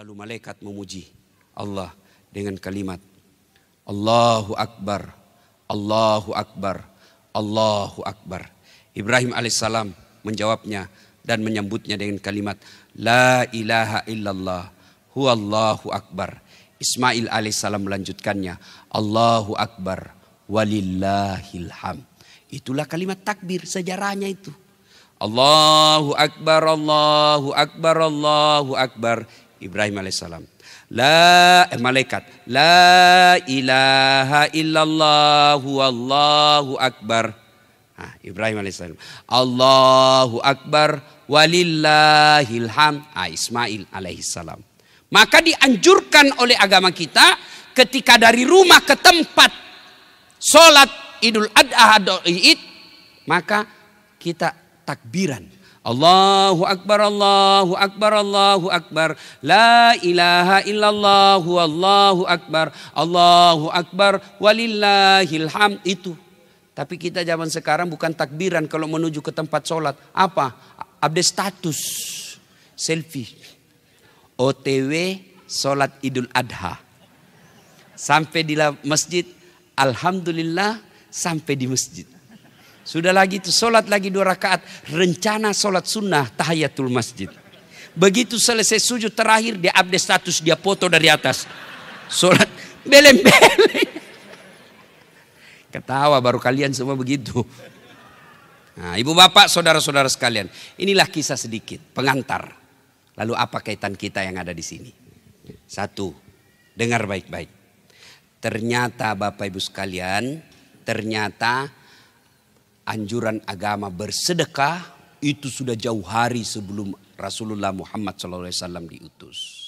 Lalu malaikat memuji Allah dengan kalimat Allahu Akbar, Allahu Akbar, Allahu Akbar. Ibrahim alaihissalam menjawabnya dan menyambutnya dengan kalimat La ilaha illallah, hu huwallahu Akbar. Ismail alaihissalam melanjutkannya Allahu Akbar, walillahilham. Itulah kalimat takbir sejarahnya itu. Allahu Akbar, Allahu Akbar, Allahu Akbar. Ibrahim alaihissalam. La eh, malaikat. La ilaha illallah wallahu akbar. Nah, Ibrahim alaihissalam. Allahu akbar walillahil ham. Ah, Ismail alaihissalam. Maka dianjurkan oleh agama kita ketika dari rumah ke tempat sholat Idul Adha atau Id maka kita takbiran Allahu Akbar, Allahu Akbar, Allahu Akbar. La ilaha illallah, Allahu Akbar, Allahu Akbar, walillahil hamd. Itu. Tapi kita zaman sekarang bukan takbiran kalau menuju ke tempat sholat. Apa? Update status. Selfie. OTW sholat idul adha. Sampai di masjid. Alhamdulillah sampai di masjid. Sudah lagi itu sholat lagi dua rakaat. Rencana sholat sunnah tahayatul masjid. Begitu selesai sujud terakhir dia update status dia foto dari atas. Sholat belem Ketawa baru kalian semua begitu. Nah, ibu bapak, saudara-saudara sekalian, inilah kisah sedikit pengantar. Lalu apa kaitan kita yang ada di sini? Satu, dengar baik-baik. Ternyata Bapak Ibu sekalian, ternyata anjuran agama bersedekah itu sudah jauh hari sebelum Rasulullah Muhammad SAW diutus.